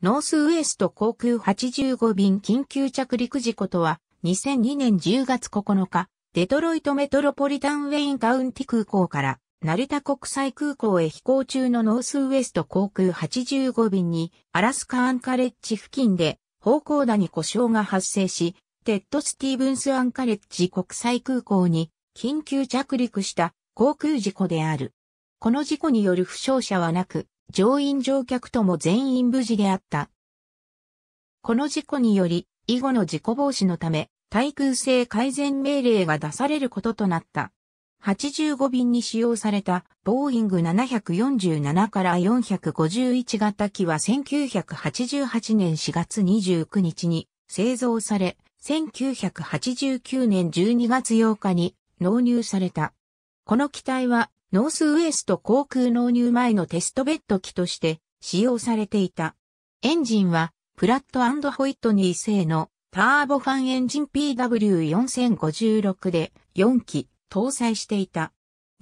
ノースウエスト航空85便緊急着陸事故とは、2002年10月9日、デトロイトメトロポリタンウェインカウンティ空港から、成田国際空港へ飛行中のノースウエスト航空85便に、アラスカアンカレッジ付近で、方向打に故障が発生し、テッド・スティーブンス・アンカレッジ国際空港に緊急着陸した航空事故である。この事故による負傷者はなく、乗員乗客とも全員無事であった。この事故により、以後の事故防止のため、対空性改善命令が出されることとなった。85便に使用されたボーイング747から451型機は1988年4月29日に製造され、1989年12月8日に納入された。この機体はノースウエスト航空納入前のテストベッド機として使用されていた。エンジンは、プラットホイットニー製のターボファンエンジン PW4056 で4機搭載していた。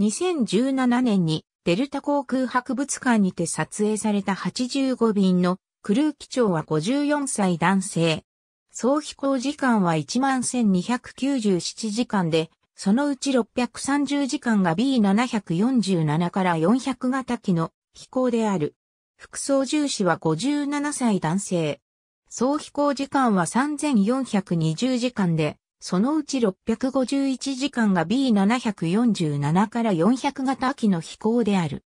2017年にデルタ航空博物館にて撮影された85便のクルー機長は54歳男性。総飛行時間は11,297時間でそのうち630時間が B747 から400型機の飛行である。副操縦士は57歳男性。総飛行時間は3420時間で、そのうち651時間が B747 から400型機の飛行である。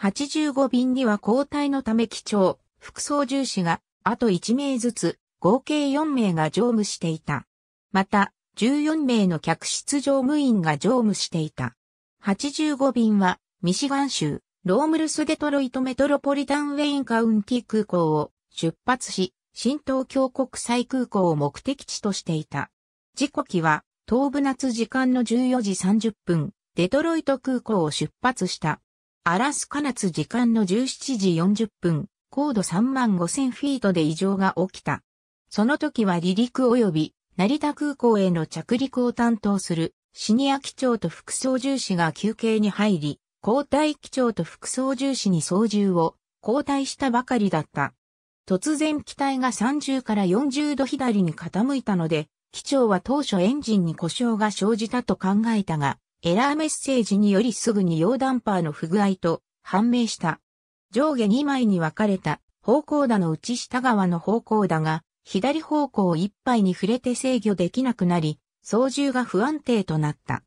85便には交代のため機長、副操縦士が、あと1名ずつ、合計4名が乗務していた。また、14名の客室乗務員が乗務していた。85便は、ミシガン州、ロームルス・デトロイト・メトロポリタン・ウェイン・カウンティ空港を出発し、新東京国際空港を目的地としていた。時刻は、東部夏時間の14時30分、デトロイト空港を出発した。アラスカ夏時間の17時40分、高度3万5000フィートで異常が起きた。その時は離陸及び成田空港への着陸を担当するシニア機長と副操縦士が休憩に入り、交代機長と副操縦士に操縦を交代したばかりだった。突然機体が30から40度左に傾いたので、機長は当初エンジンに故障が生じたと考えたが、エラーメッセージによりすぐに溶ダンパーの不具合と判明した。上下2枚に分かれた方向だの内下側の方向だが、左方向いっぱいに触れて制御できなくなり、操縦が不安定となった。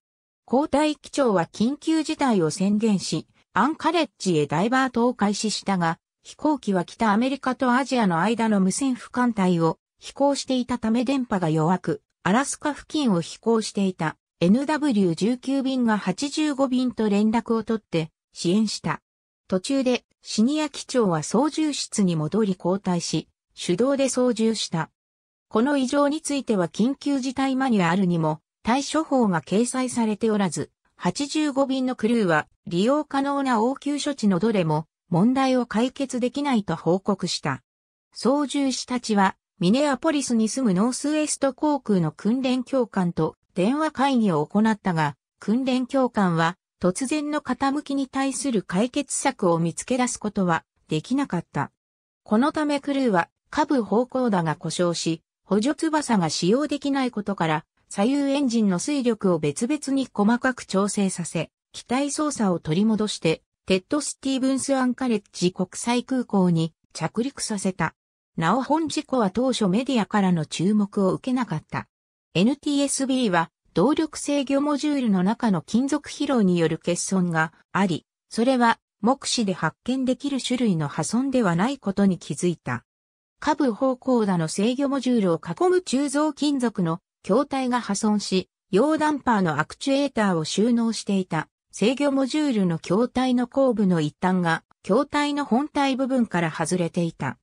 交代機長は緊急事態を宣言し、アンカレッジへダイバートを開始したが、飛行機は北アメリカとアジアの間の無線俯瞰帯を飛行していたため電波が弱く、アラスカ付近を飛行していた NW19 便が85便と連絡を取って支援した。途中でシニア機長は操縦室に戻り交代し、手動で操縦した。この異常については緊急事態マニュアルにも対処法が掲載されておらず、85便のクルーは利用可能な応急処置のどれも問題を解決できないと報告した。操縦士たちはミネアポリスに住むノースウェスト航空の訓練教官と電話会議を行ったが、訓練教官は突然の傾きに対する解決策を見つけ出すことはできなかった。このためクルーは下部方向打が故障し、補助翼が使用できないことから、左右エンジンの水力を別々に細かく調整させ、機体操作を取り戻して、テッド・スティーブンス・アンカレッジ国際空港に着陸させた。なお本事故は当初メディアからの注目を受けなかった。NTSB は動力制御モジュールの中の金属疲労による欠損があり、それは目視で発見できる種類の破損ではないことに気づいた。下部方向打の制御モジュールを囲む鋳造金属の筐体が破損し、溶ダンパーのアクチュエーターを収納していた制御モジュールの筐体の後部の一端が筐体の本体部分から外れていた。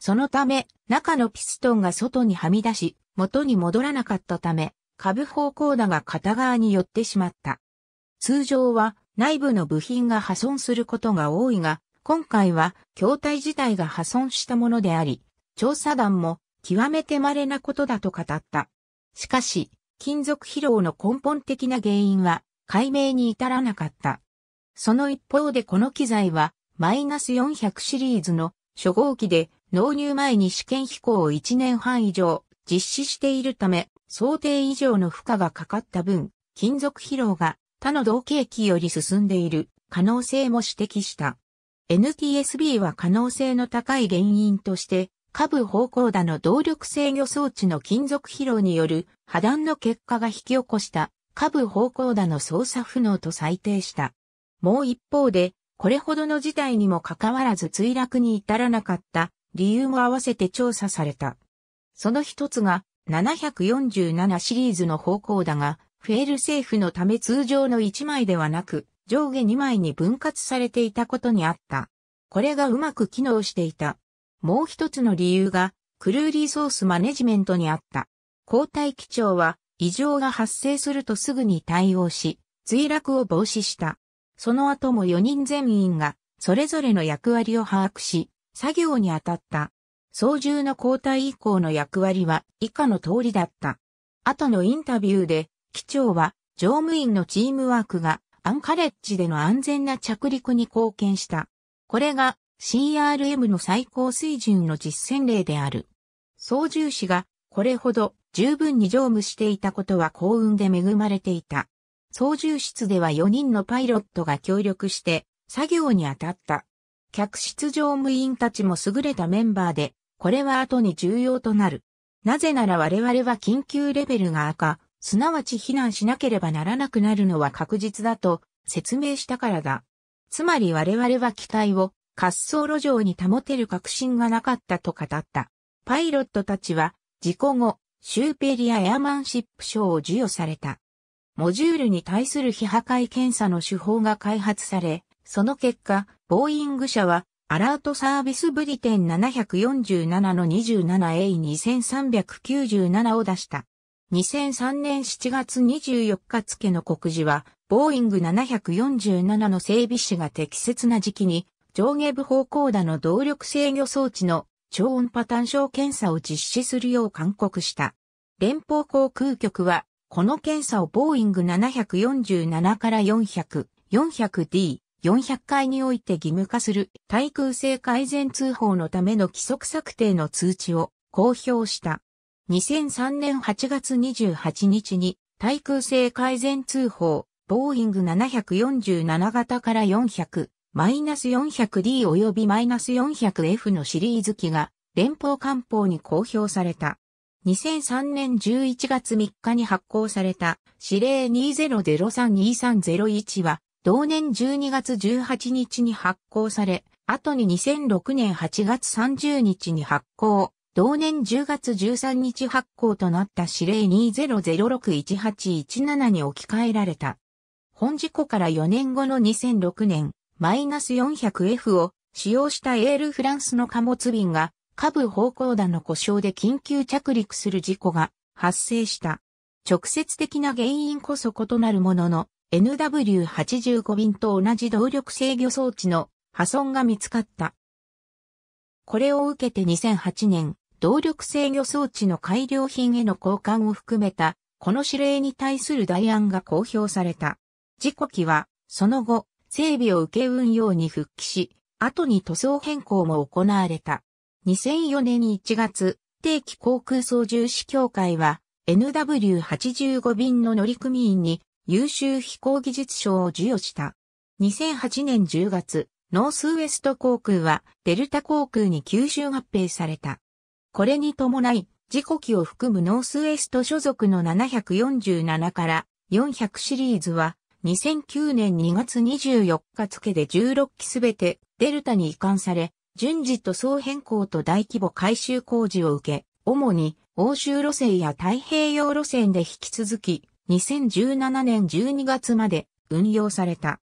そのため、中のピストンが外にはみ出し、元に戻らなかったため、下部方向打が片側に寄ってしまった。通常は内部の部品が破損することが多いが、今回は筐体自体が破損したものであり、調査団も極めて稀なことだと語った。しかし、金属疲労の根本的な原因は解明に至らなかった。その一方でこの機材はマイナス400シリーズの初号機で納入前に試験飛行を1年半以上実施しているため想定以上の負荷がかかった分金属疲労が他の同景機より進んでいる可能性も指摘した。NTSB は可能性の高い原因として下部方向打の動力制御装置の金属疲労による破断の結果が引き起こした下部方向打の操作不能と裁定した。もう一方で、これほどの事態にもかかわらず墜落に至らなかった理由も合わせて調査された。その一つが747シリーズの方向だが、フェールセーフのため通常の1枚ではなく、上下2枚に分割されていたことにあった。これがうまく機能していた。もう一つの理由が、クルーリーソースマネジメントにあった。交代機長は、異常が発生するとすぐに対応し、墜落を防止した。その後も4人全員が、それぞれの役割を把握し、作業に当たった。操縦の交代以降の役割は以下の通りだった。後のインタビューで、機長は乗務員のチームワークがアンカレッジでの安全な着陸に貢献した。これが CRM の最高水準の実践例である。操縦士がこれほど十分に乗務していたことは幸運で恵まれていた。操縦室では4人のパイロットが協力して作業に当たった。客室乗務員たちも優れたメンバーで、これは後に重要となる。なぜなら我々は緊急レベルが赤、すなわち避難しなければならなくなるのは確実だと説明したからだ。つまり我々は機体を滑走路上に保てる確信がなかったと語った。パイロットたちは、事故後、シューペリア・エアマンシップ賞を授与された。モジュールに対する非破壊検査の手法が開発され、その結果、ボーイング社は、アラートサービスブリテン747の 27A2397 を出した。2003年7月24日付の告示は、ボーイング747の整備士が適切な時期に上下部方向打の動力制御装置の超音波単焦検査を実施するよう勧告した。連邦航空局は、この検査をボーイング747から400、400D、400回において義務化する対空性改善通報のための規則策定の通知を公表した。2003年8月28日に対空性改善通報、ボーイング747型から400、マイナス 400D 及びマイナス 400F のシリーズ機が連邦官報に公表された。2003年11月3日に発行された指令20032301は同年12月18日に発行され、後に2006年8月30日に発行、同年10月13日発行となった指令20061817に置き換えられた。本事故から4年後の2006年、マイナ -400F を使用したエールフランスの貨物便が下部方向弾の故障で緊急着陸する事故が発生した。直接的な原因こそ異なるものの NW85 便と同じ動力制御装置の破損が見つかった。これを受けて2008年、動力制御装置の改良品への交換を含めた、この指令に対する代案が公表された。事故機は、その後、整備を受け運用に復帰し、後に塗装変更も行われた。2004年1月、定期航空操縦士協会は NW85 便の乗組員に優秀飛行技術賞を授与した。2008年10月、ノースウエスト航空はデルタ航空に吸収合併された。これに伴い、事故機を含むノースウエスト所属の747から400シリーズは2009年2月24日付で16機すべてデルタに移管され、順次塗装変更と大規模改修工事を受け、主に欧州路線や太平洋路線で引き続き、2017年12月まで運用された。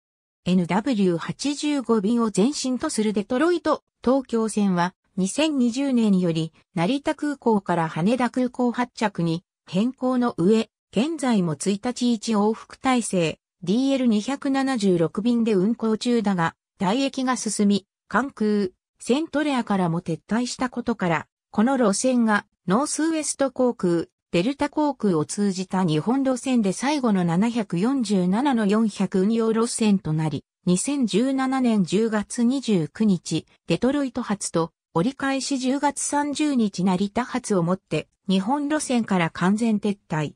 NW85 便を前身とするデトロイト、東京線は2020年より成田空港から羽田空港発着に変更の上、現在も1日1往復体制、DL276 便で運行中だが、退役が進み、関空、セントレアからも撤退したことから、この路線がノースウエスト航空、デルタ航空を通じた日本路線で最後の747の400運用路線となり、2017年10月29日、デトロイト発と折り返し10月30日成田発をもって日本路線から完全撤退。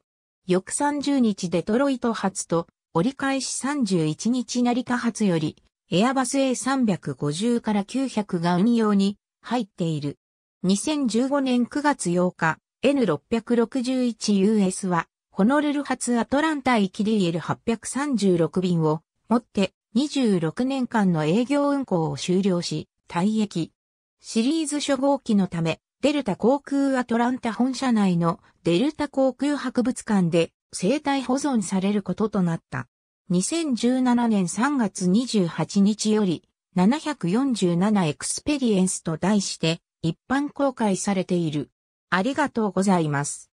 翌30日デトロイト発と折り返し31日成田発より、エアバス A350 から900が運用に入っている。2015年9月8日、N661US は、ホノルル発アトランタ行きで EL836 便を持って26年間の営業運行を終了し、退役。シリーズ初号機のため、デルタ航空アトランタ本社内のデルタ航空博物館で生体保存されることとなった。2017年3月28日より、747エクスペリエンスと題して、一般公開されている。ありがとうございます。